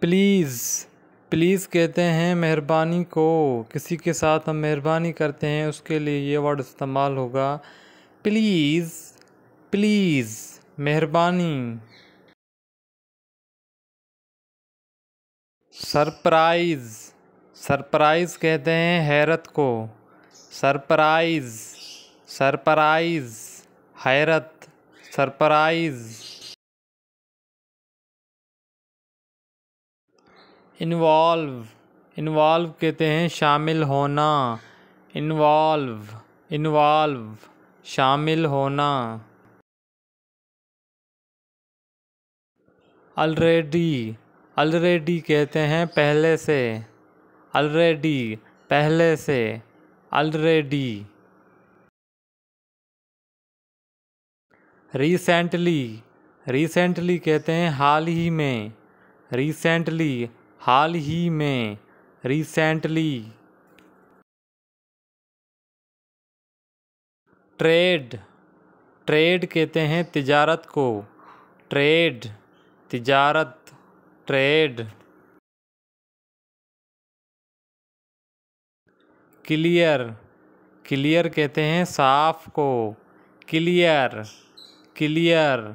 please please कहते हैं मेहरबानी को किसी के साथ हम मेहरबानी करते हैं उसके लिए ये वर्ड इस्तेमाल होगा प्लीज़ प्लीज़ मेहरबानी सरप्राइज़ सरप्राइज़ कहते हैं हैरत को सरप्राइज़ सरप्राइज़ हैरत सरप्राइज़ इन्वॉल्व इन्वॉल्व कहते हैं शामिल होना इन्वॉल्व इन्वॉल्व शामिल होना अलरेडी अलरेडी कहते हैं पहले से अलरेडी पहले से अलरेडी रिसेंटली रिसेंटली कहते हैं हाल ही में रिसेंटली हाल ही में रिसेंटली ट्रेड ट्रेड कहते हैं तिजारत को ट्रेड तिजारत ट्रेड क्लियर क्लियर कहते हैं साफ को क्लियर क्लियर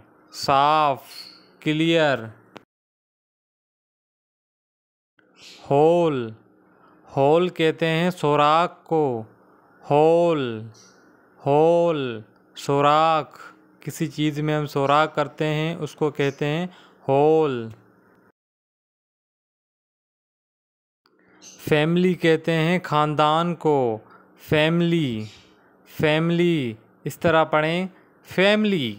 साफ क्लियर होल होल कहते हैं सुराख को होल होल सुराख किसी चीज़ में हम सुराख करते हैं उसको कहते हैं होल फैमिली कहते हैं ख़ानदान को फैमिली फैमिली इस तरह पढ़ें फैमिली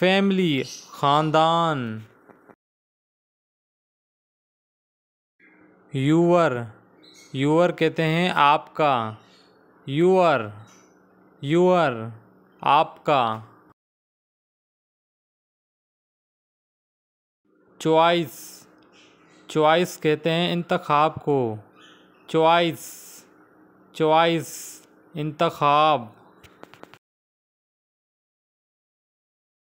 फैमिली ख़ानदान यूअर यूअर कहते हैं आपका यूअर यूअर आपका चॉइस चॉइस कहते हैं इंतखब को चॉइस चॉइस इंतखब